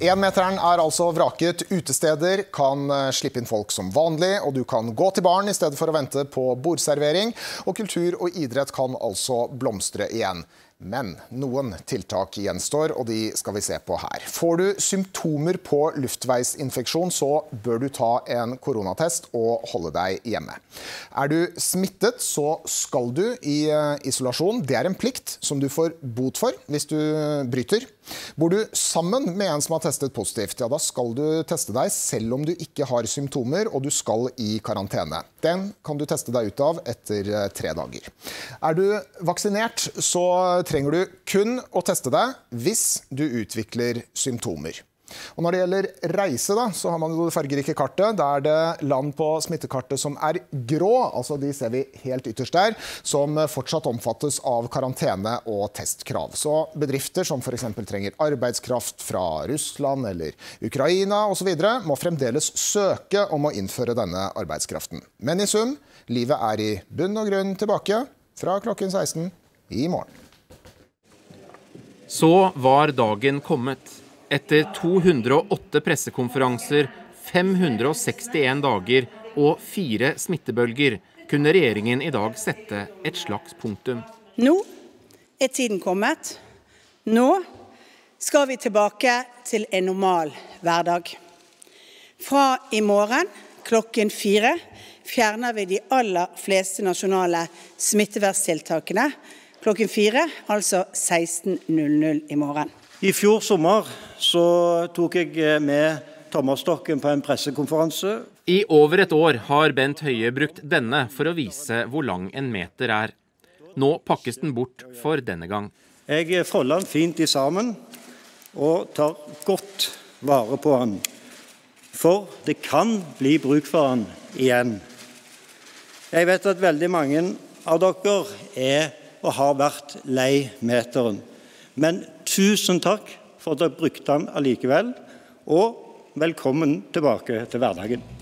Enmeteren er altså vraket. Utesteder kan eh, slippe inn folk som vanlig, og du kan gå til baren i stedet for å vente på bordservering. Og kultur og idrett kan altså blomstre igjen. Men noen tiltak gjenstår, og de skal vi se på her. Får du symptomer på luftveisinfeksjon, så bør du ta en koronatest og holde deg hjemme. Er du smittet, så skal du i eh, isolasjon. Det er en plikt som du får bot for hvis du bryter. Bor du sammen med en som har testet positivt, ja da skal du teste deg selv om du ikke har symptomer og du skal i karantene. Den kan du teste deg ut av etter eh, tre dager. Er du vaksinert, så trenger du kun å teste deg hvis du utvikler symptomer. Og når det gjelder reise, da, så har man jo det fargerike kartet. Da er det land på smittekartet som er grå, altså de ser vi helt ytterst der, som fortsatt omfattes av karantene og testkrav. Så bedrifter som f.eks. trenger arbeidskraft fra Russland eller Ukraina osv., må fremdeles søke om å innføre denne arbeidskraften. Men i sum, livet er i bunn og grunn tilbake fra klokken 16 i morgen. Så var dagen kommet. Etter 208 pressekonferanser, 561 dager og fire smittebølger kunne regjeringen i dag sette et slags punktum. Nå er tiden kommet. Nå skal vi tilbake til en normal hverdag. Fra i morgen klokken fire fjerner vi de aller fleste nasjonale smitteverntiltakene klokken fire, altså 16.00 i morgen. I fjor sommer så tok jeg eh, med tommerstokken på en pressekonferanse. I over et år har Bent Høie brukt denne for å vise hvor lang en meter er. Nå pakkes den bort for denne gang. Jeg eh, folder den fint i sammen og tar godt vare på den. For det kan bli bruk for den igjen. Jeg vet at veldig mange av dere er og har vært lei meteren. Men tusen takk for at dere brukte den allikevel, og velkommen tilbake til hverdagen.